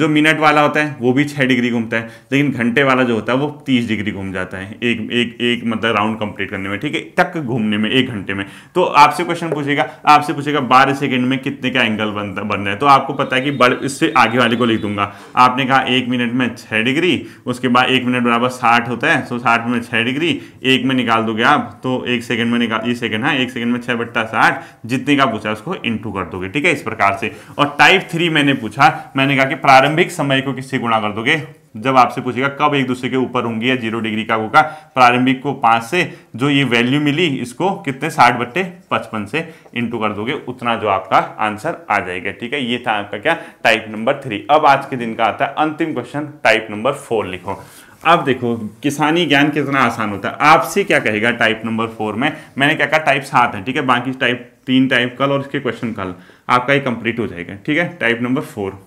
जो मिनट वाला होता है वो भी छः डिग्री घूमता है लेकिन घंटे वाला जो होता है वो तीस डिग्री घूम जाता है एक एक एक मतलब राउंड कंप्लीट करने में ठीक है तक घूमने में एक घंटे में तो आपसे क्वेश्चन पूछेगा आपसे पूछेगा बारह सेकेंड में कितने का एंगल बनता बन रहा है तो आपको पता है कि बड़ इससे आगे वाले को लिख दूंगा आपने कहा एक मिनट में छः डिग्री उसके बाद एक मिनट बराबर साठ होता है सो तो साठ में छः डिग्री एक में निकाल दोगे आप तो एक सेकंड में निकाल ये सेकंड है हाँ, एक सेकंड में छह बट्टा साठ जितने का पूछा उसको इंटू कर दोगे ठीक है इस प्रकार से और टाइप थ्री मैंने पूछा मैंने कहा कि प्रारंभिक समय को किससे गुणा कर दोगे जब आपसे पूछेगा कब एक दूसरे के ऊपर होंगी या जीरो डिग्री का होगा प्रारंभिक को पांच से जो ये वैल्यू मिली इसको कितने साठ बट्टे पचपन से इंटू कर दोगे उतना जो आपका आंसर आ जाएगा ठीक है ये था आपका क्या टाइप नंबर थ्री अब आज के दिन का आता है अंतिम क्वेश्चन टाइप नंबर फोर लिखो अब देखो किसानी ज्ञान कितना आसान होता है आपसे क्या कहेगा टाइप नंबर फोर में मैंने क्या कहा टाइप सात है ठीक है बाकी टाइप तीन टाइप कल और उसके क्वेश्चन कल आपका ही कंप्लीट हो जाएगा ठीक है टाइप नंबर फोर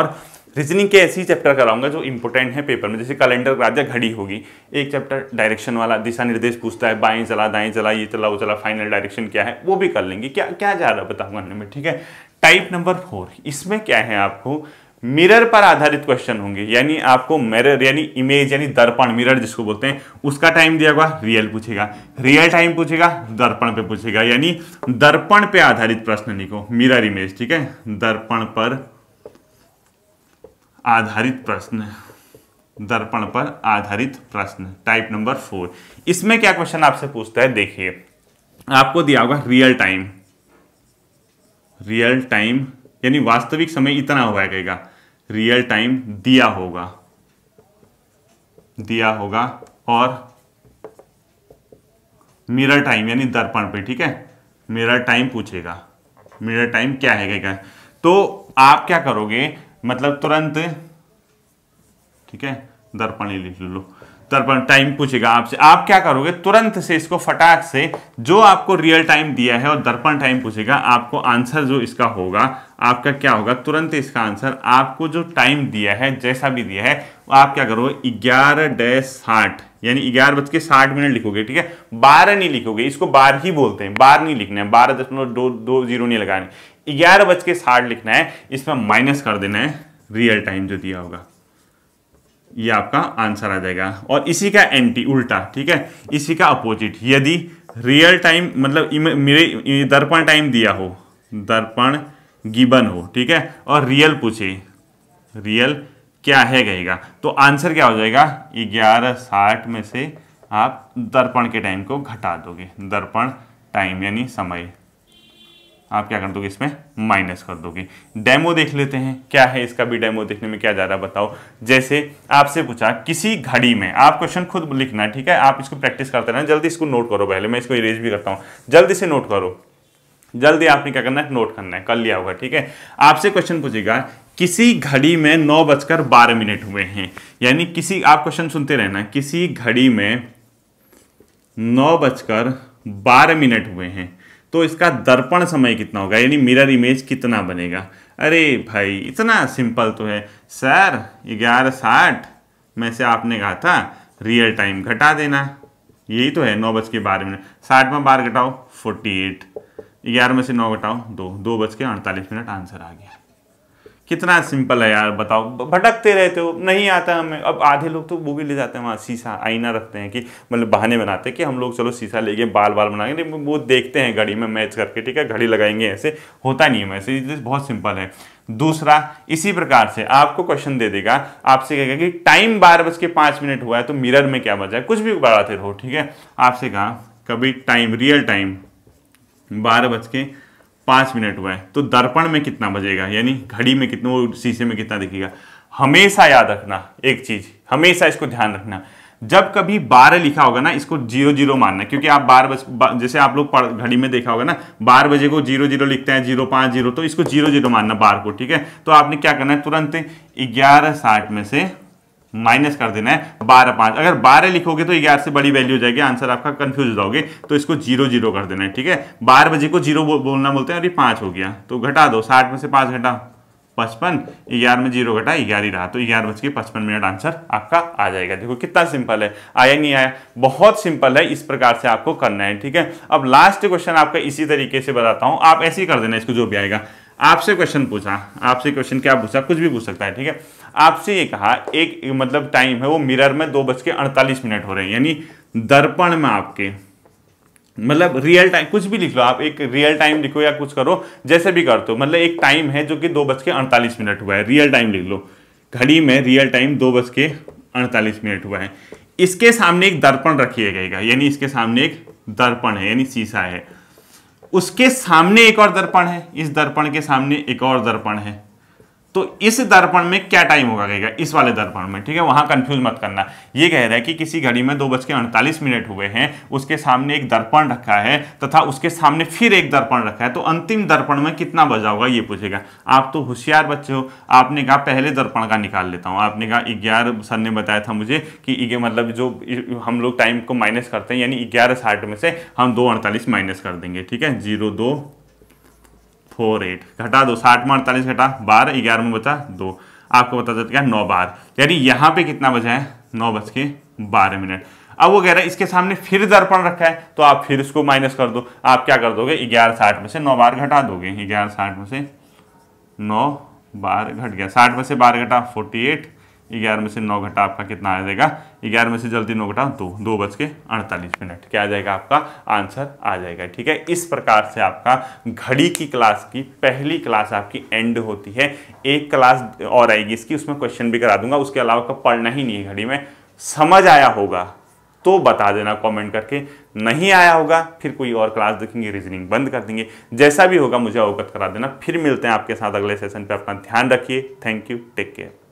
और रीजनिंग के ऐसी चैप्टर कराऊंगा जो इंपॉर्टेंट है पेपर में जैसे कैलेंडर राज्य घड़ी होगी एक चैप्टर डायरेक्शन वाला दिशा निर्देश पूछता है बाएं चला दाएं चला ये चला वो चला फाइनल डायरेक्शन क्या है वो भी कर लेंगे क्या क्या ज़्यादा बताऊंगा में ठीक है टाइप नंबर फोर इसमें क्या है आपको मिरर पर आधारित क्वेश्चन होंगे यानी आपको मिरर यानी इमेज यानी दर्पण मिरर जिसको बोलते हैं उसका टाइम दिया हुआ रियल पूछेगा रियल टाइम पूछेगा दर्पण पे पूछेगा यानी दर्पण पे आधारित प्रश्न लिखो मिरर इमेज ठीक है दर्पण पर आधारित प्रश्न दर्पण पर आधारित प्रश्न टाइप नंबर फोर इसमें क्या क्वेश्चन आपसे पूछता है देखिए आपको दिया होगा रियल टाइम रियल टाइम यानी वास्तविक समय इतना हुआ कहेगा रियल टाइम दिया होगा दिया होगा और मिरर टाइम यानी दर्पण पे ठीक है मिरर टाइम पूछेगा मिरर टाइम क्या है क्या तो आप क्या करोगे मतलब तुरंत ठीक है दर्पण ही लिख लो दर्पण टाइम पूछेगा आपसे आप क्या करोगे तुरंत से इसको फटाक से जो आपको रियल टाइम दिया है और दर्पण टाइम पूछेगा आपको आंसर जो इसका होगा आपका क्या होगा तुरंत इसका आंसर आपको जो टाइम दिया है जैसा भी दिया है आप क्या करोगे ग्यारह डैश साठ यानी ग्यारह बज के साठ मिनट लिखोगे ठीक है बारह नहीं लिखोगे इसको बार ही बोलते हैं बारह नहीं लिखना है बारह दशमलव दो दो जीरो नहीं लगाने ग्यारह बज के साठ लिखना है इसमें माइनस कर देना है रियल टाइम जो दिया होगा ये आपका आंसर आ जाएगा और इसी का एंटी उल्टा ठीक है इसी का अपोजिट यदि रियल टाइम मतलब मेरे दर्पण टाइम दिया हो दर्पण गिबन हो ठीक है और रियल पूछे रियल क्या है कहेगा तो आंसर क्या हो जाएगा ग्यारह साठ में से आप दर्पण के टाइम को घटा दोगे दर्पण टाइम यानी समय आप क्या कर दोगे इसमें माइनस कर दोगे डेमो देख लेते हैं क्या है इसका भी डेमो देखने में क्या जा रहा बताओ जैसे आपसे पूछा किसी घड़ी में आप क्वेश्चन खुद लिखना ठीक है आप इसको प्रैक्टिस करते रहना जल्दी इसको नोट करो पहले मैं इसको इरेज भी करता हूं जल्दी से नोट करो जल्दी आपने क्या करना है नोट करना है कर लिया होगा ठीक है आपसे क्वेश्चन पूछेगा किसी घड़ी में नौ बजकर बारह मिनट हुए हैं यानी किसी आप क्वेश्चन सुनते रहना किसी घड़ी में नौ बजकर बारह मिनट हुए हैं तो इसका दर्पण समय कितना होगा यानी मिरर इमेज कितना बनेगा अरे भाई इतना सिंपल तो है सर ग्यारह साठ में से आपने कहा था रियल टाइम घटा देना यही तो है नौ बज के बारह मिनट साठ में बारह घटाओ फोर्टी एट ग्यारह में से नौ घटाओ दो दो बज के अड़तालीस मिनट आंसर आ गया कितना सिंपल है यार बताओ भटकते रहते हो नहीं आता हमें अब आधे लोग तो वो भी ले जाते हैं वहाँ शीशा आईना रखते हैं कि मतलब बहाने बनाते हैं कि हम लोग चलो शीशा ले गए बाल बाल बनाएंगे वो देखते हैं घड़ी में मैच करके ठीक है घड़ी लगाएंगे ऐसे होता नहीं है वैसे बहुत सिंपल है दूसरा इसी प्रकार से आपको क्वेश्चन दे देगा आपसे कहेगा कि टाइम बारह बज के पाँच मिनट हुआ है तो मिरर में क्या बजा है कुछ भी बढ़ाते रहो ठीक है आपसे कहा कभी टाइम रियल टाइम बारह बज के पाँच मिनट हुआ है तो दर्पण में कितना बजेगा यानी घड़ी में कितना वो शीशे में कितना दिखेगा हमेशा याद रखना एक चीज़ हमेशा इसको ध्यान रखना जब कभी बारह लिखा होगा ना इसको जीरो जीरो मानना क्योंकि आप बारह बज जैसे आप लोग घड़ी में देखा होगा ना बारह बजे को जीरो जीरो लिखते हैं जीरो पाँच जीरो तो इसको जीरो जीरो मानना बार को ठीक है तो आपने क्या करना है तुरंत ग्यारह साठ में से माइनस कर देना है बारह पांच अगर बारह लिखोगे तो ग्यारह से बड़ी वैल्यू हो जाएगी आंसर आपका कंफ्यूज हो जाओगे तो इसको जीरो जीरो कर देना है ठीक है बारह बजे को जीरो बोलना बोलते हैं अभी पांच हो गया तो घटा दो साठ में से पांच घटा पचपन ग्यारह में जीरो घटा ग्यारह ही रहा तो ग्यारह बज के पचपन मिनट आंसर आपका आ जाएगा देखो कितना सिंपल है आया नहीं आया बहुत सिंपल है इस प्रकार से आपको करना है ठीक है अब लास्ट क्वेश्चन आपका इसी तरीके से बताता हूं आप ऐसे ही कर देना इसको जो भी आएगा आपसे क्वेश्चन पूछा आपसे क्वेश्चन क्या पूछा कुछ भी पूछ सकता है ठीक है आपसे ये कहा एक, मतलब टाइम है वो मिरर में दो बज के अड़तालीस मिनट हो रहे हैं यानी दर्पण में आपके मतलब रियल टाइम कुछ भी लिख लो आप एक रियल टाइम लिखो या कुछ करो जैसे भी कर दो मतलब एक टाइम है जो कि दो बज के अड़तालीस मिनट हुआ है रियल टाइम लिख लो घड़ी में रियल टाइम दो बज के अड़तालीस मिनट हुआ है इसके सामने एक दर्पण रखिएगा यानी इसके सामने एक दर्पण है यानी शीशा है उसके सामने एक और दर्पण है इस दर्पण के सामने एक और दर्पण है तो इस दर्पण में क्या टाइम होगा कहेगा इस वाले दर्पण में ठीक है वहां कंफ्यूज मत करना ये कह रहा है कि किसी घड़ी में दो बज के अड़तालीस मिनट हुए हैं उसके सामने एक दर्पण रखा है तथा उसके सामने फिर एक दर्पण रखा है तो अंतिम दर्पण में कितना बजा होगा ये पूछेगा आप तो होशियार बच्चे हो आपने कहा पहले दर्पण का निकाल लेता हूँ आपने कहा ग्यारह सर ने बताया था मुझे कि मतलब जो हम लोग टाइम को माइनस करते हैं यानी ग्यारह साठ में से हम दो अड़तालीस माइनस कर देंगे ठीक है जीरो दो फोर एट घटा दो साठ में अड़तालीस घटा बारह ग्यारह में बचा दो आपको बता देते गया नौ बार यानी यहाँ पे कितना बचा है नौ बज के बारह मिनट अब वो कह रहा है इसके सामने फिर दर्पण रखा है तो आप फिर इसको माइनस कर दो आप क्या कर दोगे ग्यारह साठ में से नौ बार घटा दोगे ग्यारह साठ में से नौ बार घट गया साठ में से बारह घटा फोर्टी एट ग्यारह में से नौ घटा आपका कितना आ जाएगा ग्यारह में से जल्दी नौ घटाओ दो दो बज के अड़तालीस मिनट क्या आ जाएगा आपका आंसर आ जाएगा ठीक है इस प्रकार से आपका घड़ी की क्लास की पहली क्लास आपकी एंड होती है एक क्लास और आएगी इसकी उसमें क्वेश्चन भी करा दूंगा उसके अलावा का पढ़ना ही नहीं है घड़ी में समझ आया होगा तो बता देना कमेंट करके नहीं आया होगा फिर कोई और क्लास देखेंगे रीजनिंग बंद कर देंगे जैसा भी होगा मुझे अवगत करा देना फिर मिलते हैं आपके साथ अगले सेशन पे अपना ध्यान रखिए थैंक यू टेक केयर